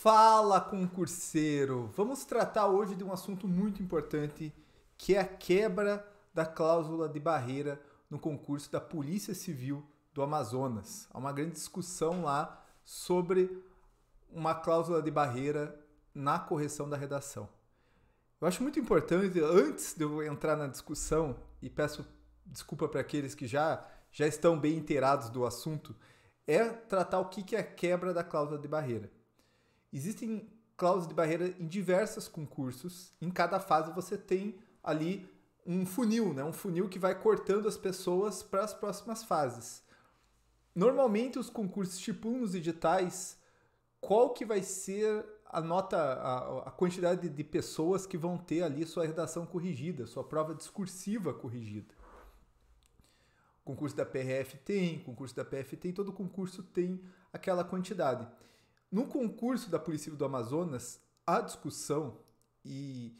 Fala concurseiro! Vamos tratar hoje de um assunto muito importante que é a quebra da cláusula de barreira no concurso da Polícia Civil do Amazonas. Há uma grande discussão lá sobre uma cláusula de barreira na correção da redação. Eu acho muito importante, antes de eu entrar na discussão, e peço desculpa para aqueles que já, já estão bem inteirados do assunto, é tratar o que é a quebra da cláusula de barreira. Existem cláusulas de barreira em diversos concursos. Em cada fase você tem ali um funil, né? Um funil que vai cortando as pessoas para as próximas fases. Normalmente os concursos tipo nos editais qual que vai ser a nota, a, a quantidade de, pessoas que vão ter ali sua redação corrigida, sua prova discursiva corrigida. concurso da PRF tem, concurso da PF tem, todo concurso tem aquela quantidade. No concurso da Polícia do Amazonas, a discussão e,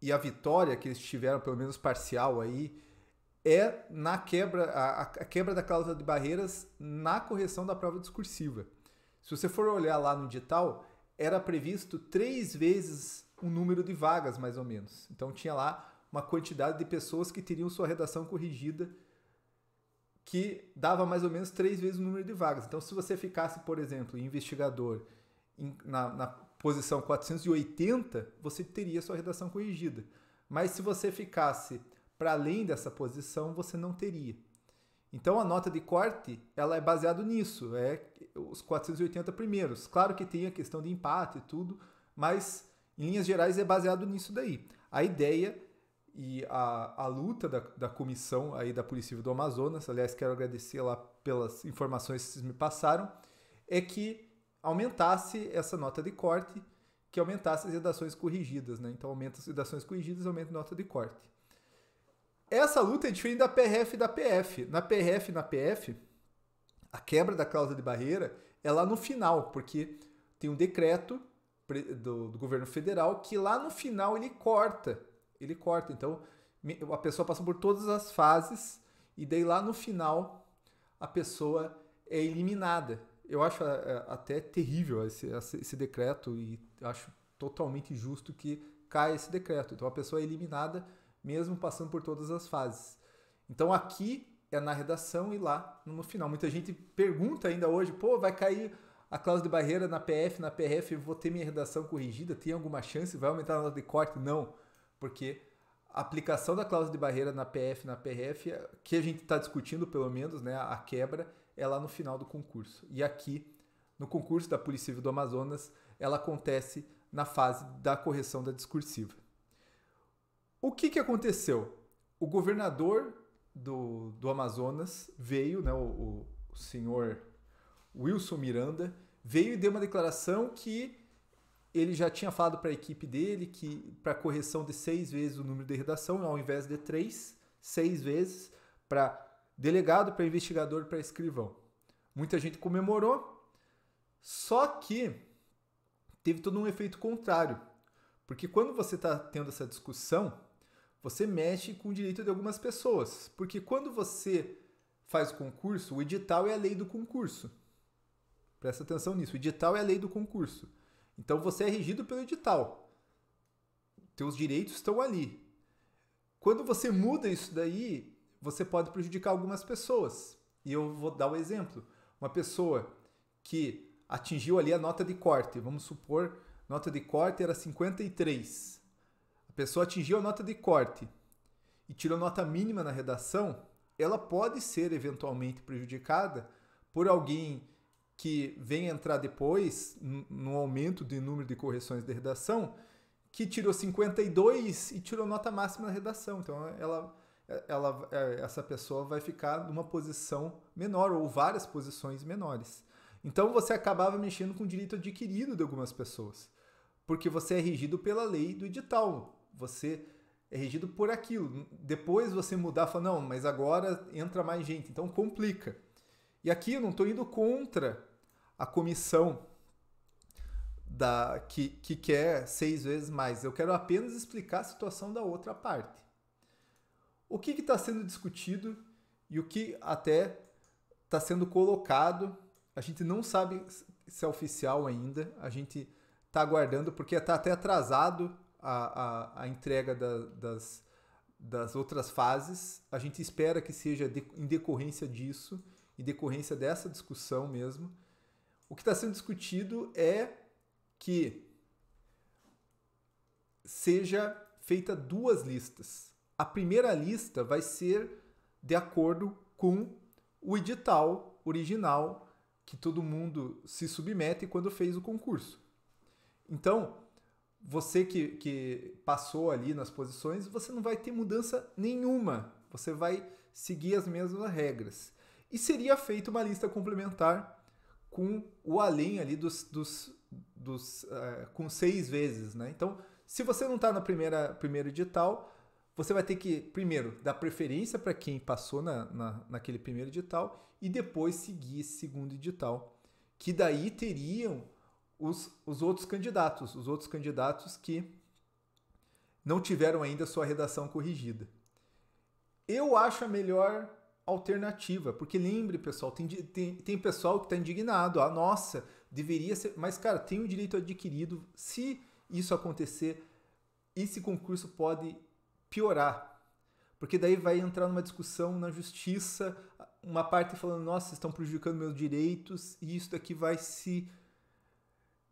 e a vitória que eles tiveram, pelo menos parcial aí, é na quebra, a, a quebra da cláusula de barreiras na correção da prova discursiva. Se você for olhar lá no edital, era previsto três vezes o número de vagas, mais ou menos. Então tinha lá uma quantidade de pessoas que teriam sua redação corrigida que dava mais ou menos três vezes o número de vagas. Então, se você ficasse, por exemplo, investigador em, na, na posição 480, você teria sua redação corrigida. Mas se você ficasse para além dessa posição, você não teria. Então a nota de corte ela é baseada nisso, é os 480 primeiros. Claro que tem a questão de empate e tudo, mas em linhas gerais é baseado nisso daí. A ideia e a, a luta da, da comissão aí da Polícia Civil do Amazonas, aliás, quero agradecer lá pelas informações que vocês me passaram, é que aumentasse essa nota de corte, que aumentasse as redações corrigidas, né? Então aumenta as redações corrigidas, aumenta a nota de corte. Essa luta é diferente da PRF e da PF. Na PRF e na PF, a quebra da cláusula de barreira é lá no final, porque tem um decreto do, do governo federal que lá no final ele corta ele corta. Então, a pessoa passa por todas as fases e daí lá no final a pessoa é eliminada. Eu acho é, é, até terrível esse, esse decreto e acho totalmente justo que caia esse decreto. Então a pessoa é eliminada mesmo passando por todas as fases. Então aqui é na redação e lá no final. Muita gente pergunta ainda hoje, pô, vai cair a cláusula de barreira na PF, na PRF, vou ter minha redação corrigida, tem alguma chance? Vai aumentar a nota de corte? Não porque a aplicação da cláusula de barreira na PF, na PRF, que a gente está discutindo pelo menos, né, a quebra, é lá no final do concurso. E aqui, no concurso da Polícia Civil do Amazonas, ela acontece na fase da correção da discursiva. O que, que aconteceu? O governador do, do Amazonas veio, né, o, o senhor Wilson Miranda, veio e deu uma declaração que ele já tinha falado para a equipe dele que para correção de seis vezes o número de redação, ao invés de três, seis vezes para delegado, para investigador, para escrivão. Muita gente comemorou, só que teve todo um efeito contrário, porque quando você está tendo essa discussão, você mexe com o direito de algumas pessoas, porque quando você faz o concurso, o edital é a lei do concurso. Presta atenção nisso, o edital é a lei do concurso. Então você é regido pelo edital. Teus direitos estão ali. Quando você muda isso daí, você pode prejudicar algumas pessoas. E eu vou dar um exemplo. Uma pessoa que atingiu ali a nota de corte, vamos supor, nota de corte era 53. A pessoa atingiu a nota de corte e tirou nota mínima na redação, ela pode ser eventualmente prejudicada por alguém que vem entrar depois, no aumento de número de correções de redação, que tirou 52 e tirou nota máxima na redação. Então, ela, é, ela, é, essa pessoa vai ficar numa posição menor ou várias posições menores. Então, você acabava mexendo com o direito adquirido de algumas pessoas, porque você é regido pela lei do edital. Você é regido por aquilo. Depois você mudar, fala, não, mas agora entra mais gente. Então, complica. E aqui eu não estou indo contra a comissão da que, que quer seis vezes mais. Eu quero apenas explicar a situação da outra parte. O que está sendo discutido e o que até está sendo colocado, a gente não sabe se é oficial ainda, a gente está aguardando, porque está até atrasado a, a, a entrega da, das, das outras fases. A gente espera que seja de, em decorrência disso e decorrência dessa discussão mesmo, o que está sendo discutido é que seja feita duas listas. A primeira lista vai ser de acordo com o edital original que todo mundo se submete quando fez o concurso. Então, você que, que passou ali nas posições, você não vai ter mudança nenhuma. Você vai seguir as mesmas regras e seria feita uma lista complementar com o além ali dos, dos, dos uh, com seis vezes, né? Então, se você não está no primeira, primeiro edital, você vai ter que, primeiro, dar preferência para quem passou na, na, naquele primeiro edital e depois seguir esse segundo edital, que daí teriam os, os outros candidatos, os outros candidatos que não tiveram ainda sua redação corrigida. Eu acho a melhor alternativa. Porque lembre, pessoal, tem, tem, tem pessoal que está indignado. Ah, nossa, deveria ser. Mas, cara, tem o um direito adquirido. Se isso acontecer, esse concurso pode piorar. Porque daí vai entrar numa discussão na justiça, uma parte falando, nossa, estão prejudicando meus direitos, e isso daqui vai se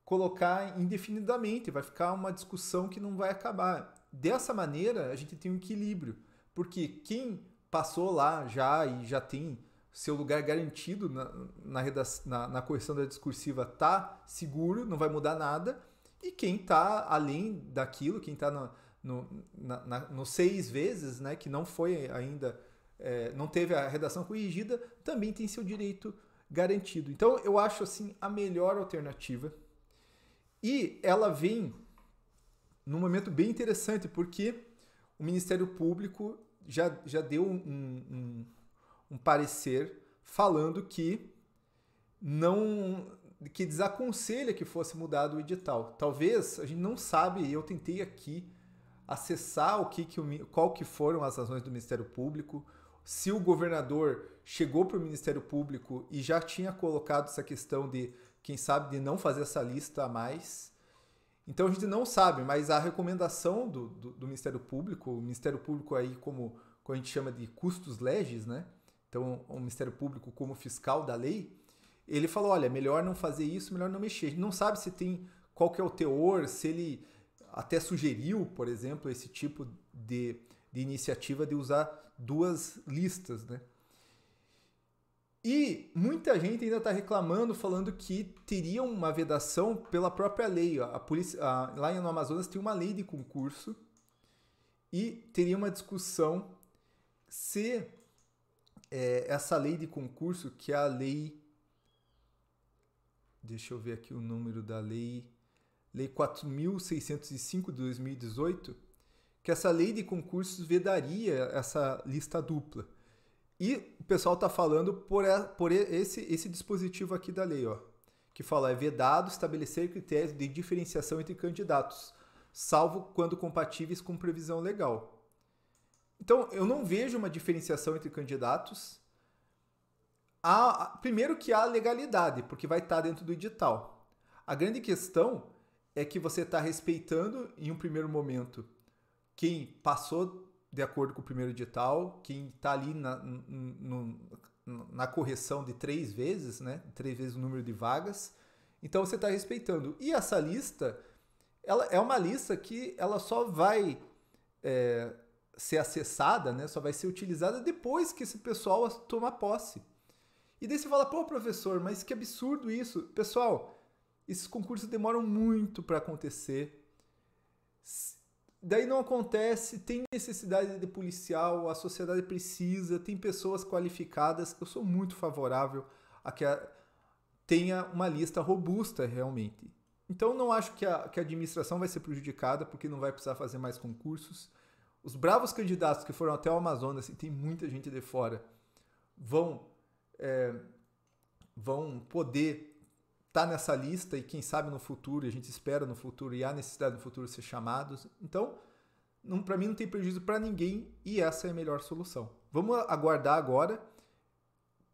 colocar indefinidamente, vai ficar uma discussão que não vai acabar. Dessa maneira, a gente tem um equilíbrio, porque quem passou lá já e já tem seu lugar garantido na, na, na, na correção da discursiva tá seguro, não vai mudar nada. E quem está além daquilo, quem está no, no, na, na, no seis vezes, né, que não foi ainda, é, não teve a redação corrigida, também tem seu direito garantido. Então eu acho assim a melhor alternativa. E ela vem num momento bem interessante, porque o Ministério Público já, já deu um, um, um parecer falando que não que desaconselha que fosse mudado o edital. Talvez a gente não sabe, eu tentei aqui acessar o que, que o, qual que foram as razões do Ministério Público, se o governador chegou para o Ministério Público e já tinha colocado essa questão de, quem sabe, de não fazer essa lista a mais. Então a gente não sabe, mas a recomendação do, do, do Ministério Público, o Ministério Público aí como, como a gente chama de custos legis, né? Então o Ministério Público como fiscal da lei, ele falou, olha, melhor não fazer isso, melhor não mexer. A gente não sabe se tem qual que é o teor, se ele até sugeriu, por exemplo, esse tipo de, de iniciativa de usar duas listas, né? E muita gente ainda está reclamando, falando que teria uma vedação pela própria lei. A polícia, a, lá no Amazonas tem uma lei de concurso e teria uma discussão se é, essa lei de concurso, que é a lei. Deixa eu ver aqui o número da lei. Lei 4605 de 2018, que essa lei de concursos vedaria essa lista dupla. E o pessoal está falando por, por esse, esse dispositivo aqui da lei, ó, que fala é vedado estabelecer critérios de diferenciação entre candidatos, salvo quando compatíveis com previsão legal. Então, eu não vejo uma diferenciação entre candidatos. primeiro que há legalidade, porque vai estar tá dentro do edital. A grande questão é que você está respeitando, em um primeiro momento, quem passou de acordo com o primeiro edital, quem está ali na, no, na correção de três vezes, né? Três vezes o número de vagas. Então você está respeitando. E essa lista, ela é uma lista que ela só vai é, ser acessada, né? Só vai ser utilizada depois que esse pessoal tomar posse. E daí você fala, pô, professor, mas que absurdo isso. Pessoal, esses concursos demoram muito para acontecer daí não acontece, tem necessidade de policial, a sociedade precisa, tem pessoas qualificadas. Eu sou muito favorável a que a, tenha uma lista robusta realmente. Então não acho que a, que a administração vai ser prejudicada porque não vai precisar fazer mais concursos. Os bravos candidatos que foram até o Amazonas, e tem muita gente de fora, vão, é, vão poder tá nessa lista e quem sabe no futuro, a gente espera no futuro e há necessidade no futuro ser chamados. Então, para mim não tem prejuízo para ninguém e essa é a melhor solução. Vamos aguardar agora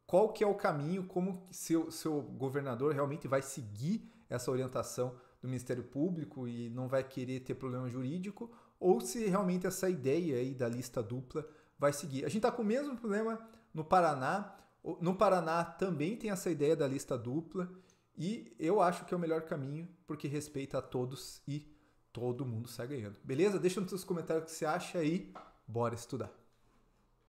qual que é o caminho, como seu, seu governador realmente vai seguir essa orientação do Ministério Público e não vai querer ter problema jurídico, ou se realmente essa ideia aí da lista dupla vai seguir. A gente está com o mesmo problema no Paraná. No Paraná também tem essa ideia da lista dupla e eu acho que é o melhor caminho, porque respeita a todos e todo mundo sai ganhando. Beleza? Deixa nos seus comentários o que você acha aí. Bora estudar!